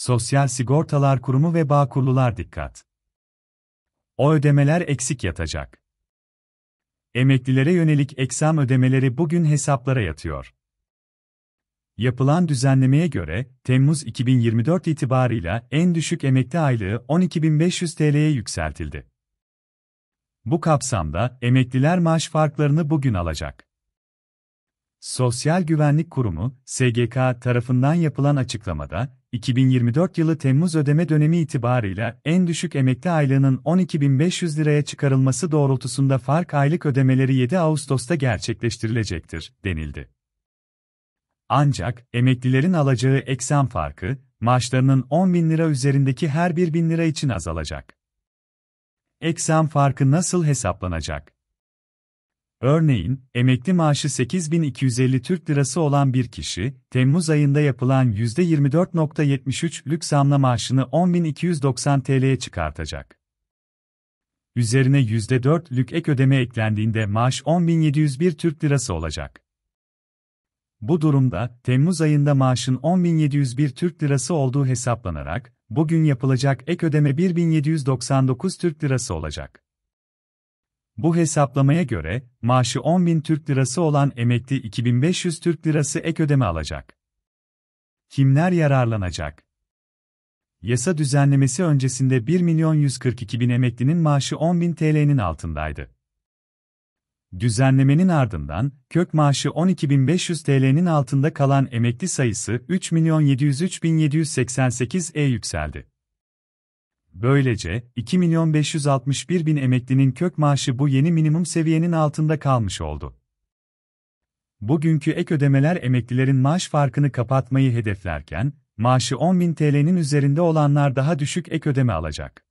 Sosyal Sigortalar Kurumu ve Bağkurlular dikkat. O ödemeler eksik yatacak. Emeklilere yönelik eksam ödemeleri bugün hesaplara yatıyor. Yapılan düzenlemeye göre, Temmuz 2024 itibarıyla en düşük emekli aylığı 12.500 TL'ye yükseltildi. Bu kapsamda, emekliler maaş farklarını bugün alacak. Sosyal Güvenlik Kurumu, SGK tarafından yapılan açıklamada, 2024 yılı Temmuz ödeme dönemi itibarıyla en düşük emekli aylığının 12.500 liraya çıkarılması doğrultusunda fark aylık ödemeleri 7 Ağustos'ta gerçekleştirilecektir, denildi. Ancak, emeklilerin alacağı eksen farkı, maaşlarının 10.000 lira üzerindeki her 1.000 lira için azalacak. Eksen farkı nasıl hesaplanacak? Örneğin, emekli maaşı 8250 Türk Lirası olan bir kişi, Temmuz ayında yapılan 24.73 lük zamla maaşını 10290 TL'ye çıkartacak. Üzerine 4 lük ek ödeme eklendiğinde maaş 10701 Türk Lirası olacak. Bu durumda, Temmuz ayında maaşın 10701 Türk Lirası olduğu hesaplanarak, bugün yapılacak ek ödeme 1799 Türk Lirası olacak. Bu hesaplamaya göre, maaşı 10 bin Türk Lirası olan emekli 2500 Türk Lirası ek ödeme alacak. Kimler yararlanacak? Yasa düzenlemesi öncesinde bin emeklinin maaşı 10 bin TL'nin altındaydı. Düzenlemenin ardından, kök maaşı 12.500 TL'nin altında kalan emekli sayısı 3.703.788'e yükseldi. Böylece 2 milyon 561 bin emeklinin kök maaşı bu yeni minimum seviyenin altında kalmış oldu. Bugünkü ek ödemeler emeklilerin maaş farkını kapatmayı hedeflerken, maaşı 10 bin TL'nin üzerinde olanlar daha düşük ek ödeme alacak.